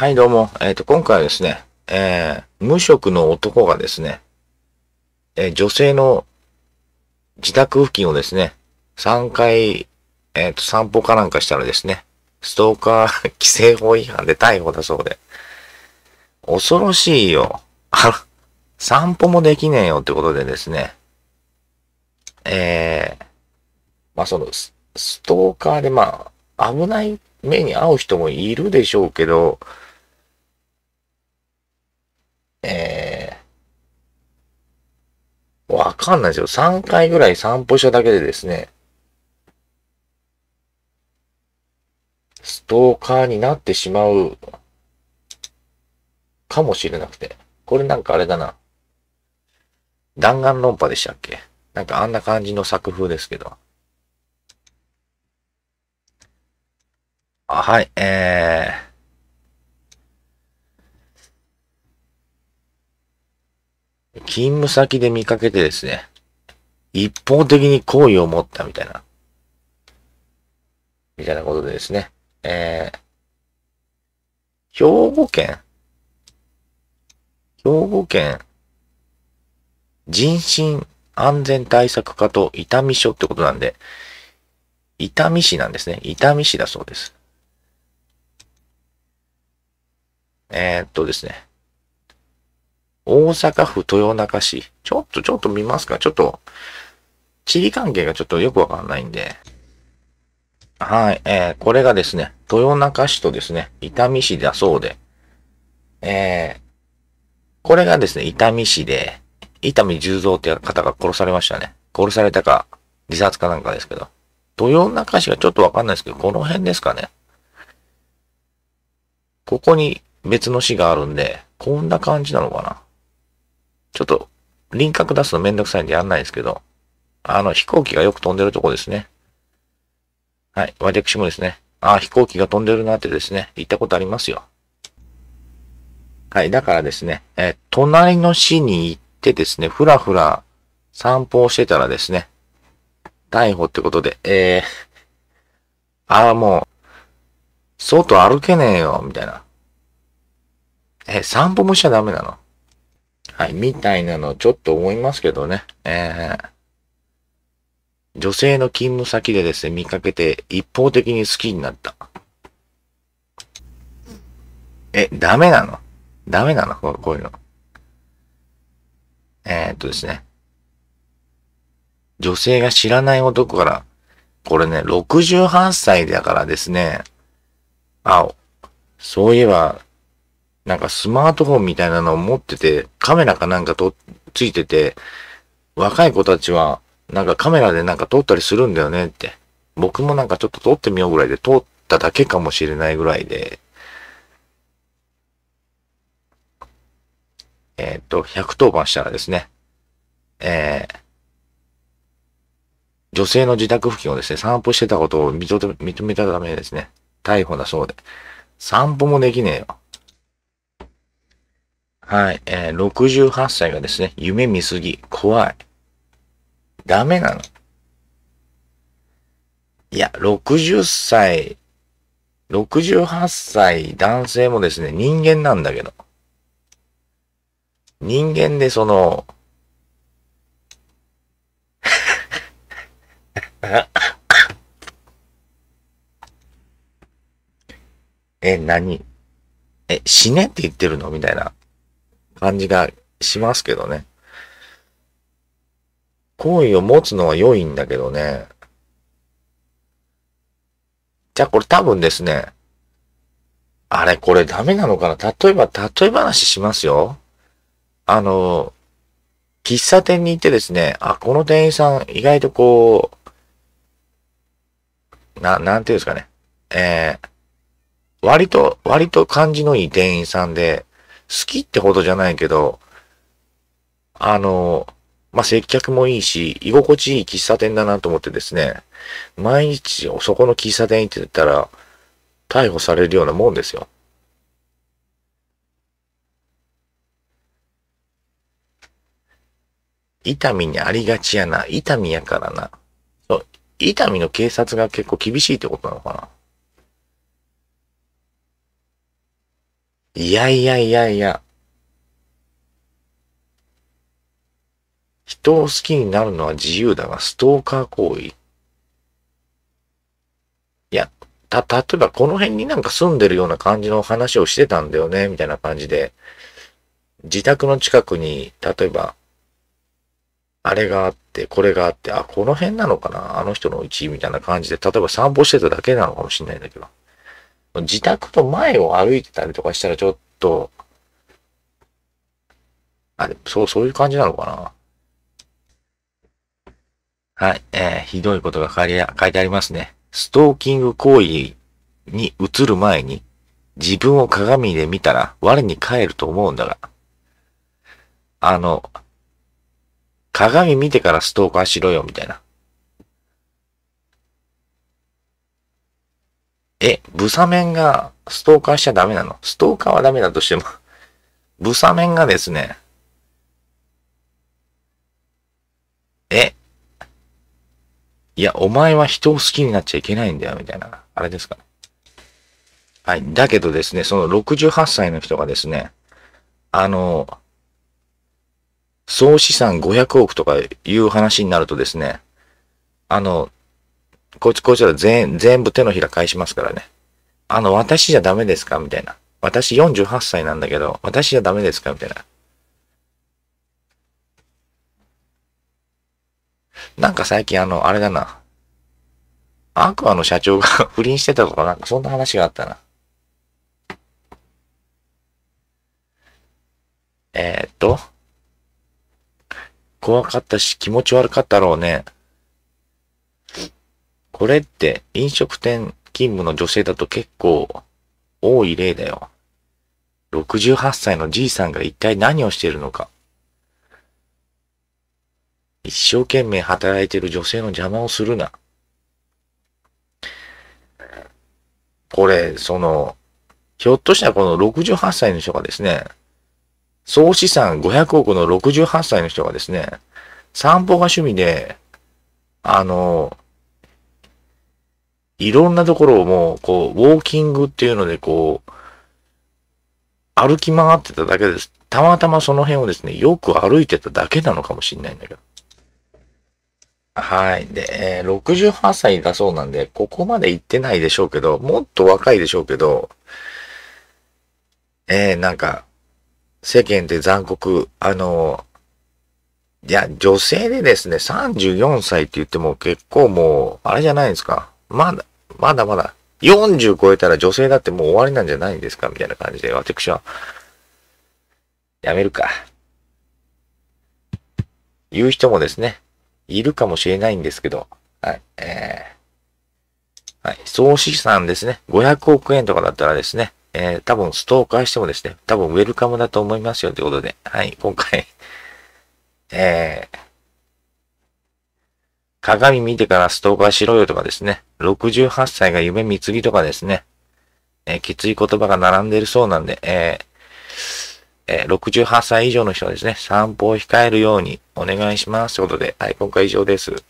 はい、どうも。えっ、ー、と、今回はですね、えー、無職の男がですね、えー、女性の自宅付近をですね、3回、えっ、と、散歩かなんかしたらですね、ストーカー 規制法違反で逮捕だそうで。恐ろしいよ。あ 散歩もできねえよってことでですね、えー、まあ、その、ストーカーで、まあ、危ない目に遭う人もいるでしょうけど、えー、わかんないですよ。3回ぐらい散歩しただけでですね、ストーカーになってしまうかもしれなくて。これなんかあれだな。弾丸論破でしたっけなんかあんな感じの作風ですけど。あはい、えー。勤務先で見かけてですね、一方的に好意を持ったみたいな、みたいなことでですね、えー、兵庫県、兵庫県、人身安全対策課と伊丹署ってことなんで、伊丹市なんですね。伊丹市だそうです。えー、っとですね。大阪府豊中市。ちょっと、ちょっと見ますか。ちょっと、地理関係がちょっとよくわかんないんで。はい、えー、これがですね、豊中市とですね、伊丹市だそうで、えー、これがですね、伊丹市で、伊丹十三って方が殺されましたね。殺されたか、自殺かなんかですけど。豊中市がちょっとわかんないですけど、この辺ですかね。ここに別の市があるんで、こんな感じなのかな。ちょっと、輪郭出すのめんどくさいんでやんないんですけど、あの、飛行機がよく飛んでるとこですね。はい、私もですね、ああ、飛行機が飛んでるなってですね、行ったことありますよ。はい、だからですね、えー、隣の市に行ってですね、ふらふら散歩をしてたらですね、逮捕ってことで、えー、ああ、もう、外歩けねえよ、みたいな。えー、散歩もしちゃダメなのはい、みたいなのちょっと思いますけどね。えー、女性の勤務先でですね、見かけて一方的に好きになった。え、ダメなのダメなのこういうの。えー、っとですね。女性が知らない男から、これね、68歳だからですね、青。そういえば、なんかスマートフォンみたいなのを持ってて、カメラかなんかと、ついてて、若い子たちは、なんかカメラでなんか撮ったりするんだよねって。僕もなんかちょっと撮ってみようぐらいで、撮っただけかもしれないぐらいで、えっ、と、110番したらですね、えー、女性の自宅付近をですね、散歩してたことを認めたためですね、逮捕だそうで、散歩もできねえよ。はい。えー、68歳がですね、夢見すぎ、怖い。ダメなの。いや、60歳、68歳男性もですね、人間なんだけど。人間でその、え、何え、死ねって言ってるのみたいな。感じがしますけどね。好意を持つのは良いんだけどね。じゃあこれ多分ですね。あれこれダメなのかな例えば、例え話しますよ。あの、喫茶店に行ってですね、あ、この店員さん意外とこう、な、なんていうんですかね。えー、割と、割と感じのいい店員さんで、好きってほどじゃないけど、あの、まあ、接客もいいし、居心地いい喫茶店だなと思ってですね、毎日そこの喫茶店行ってたら、逮捕されるようなもんですよ。痛みにありがちやな。痛みやからな。痛みの警察が結構厳しいってことなのかな。いやいやいやいや。人を好きになるのは自由だが、ストーカー行為。いや、た、例えばこの辺になんか住んでるような感じの話をしてたんだよね、みたいな感じで。自宅の近くに、例えば、あれがあって、これがあって、あ、この辺なのかなあの人のうちみたいな感じで、例えば散歩してただけなのかもしれないんだけど。自宅の前を歩いてたりとかしたらちょっと、あれ、そう、そういう感じなのかな。はい、えー、ひどいことが書いてありますね。ストーキング行為に移る前に、自分を鏡で見たら我に返ると思うんだが。あの、鏡見てからストーカーしろよ、みたいな。え、ブサメンがストーカーしちゃダメなのストーカーはダメだとしても ブサメンがですね、え、いや、お前は人を好きになっちゃいけないんだよ、みたいな、あれですかね。はい。だけどですね、その68歳の人がですね、あの、総資産500億とかいう話になるとですね、あの、こいつこいつら全全部手のひら返しますからね。あの、私じゃダメですかみたいな。私48歳なんだけど、私じゃダメですかみたいな。なんか最近あの、あれだな。アクアの社長が 不倫してたとか、なんかそんな話があったな。えー、っと。怖かったし気持ち悪かったろうね。これって飲食店勤務の女性だと結構多い例だよ。68歳のじいさんが一体何をしているのか。一生懸命働いている女性の邪魔をするな。これ、その、ひょっとしたらこの68歳の人がですね、総資産500億の68歳の人がですね、散歩が趣味で、あの、いろんなところをもう、こう、ウォーキングっていうので、こう、歩き回ってただけです。たまたまその辺をですね、よく歩いてただけなのかもしれないんだけど。はい。で、え68歳だそうなんで、ここまで行ってないでしょうけど、もっと若いでしょうけど、えー、なんか、世間って残酷、あの、いや、女性でですね、34歳って言っても結構もう、あれじゃないですか。まだ、まだまだ、40超えたら女性だってもう終わりなんじゃないんですかみたいな感じで、私は、やめるか。言う人もですね、いるかもしれないんですけど、はい、えー、はい、総資産ですね、500億円とかだったらですね、えー、多分ストーカーしてもですね、多分ウェルカムだと思いますよということで、はい、今回えー、鏡見てからストーカーしろよとかですね、68歳が夢見ぎとかですね、えー、きつい言葉が並んでいるそうなんで、えー、えー、68歳以上の人はですね、散歩を控えるようにお願いしますということで、はい、今回以上です。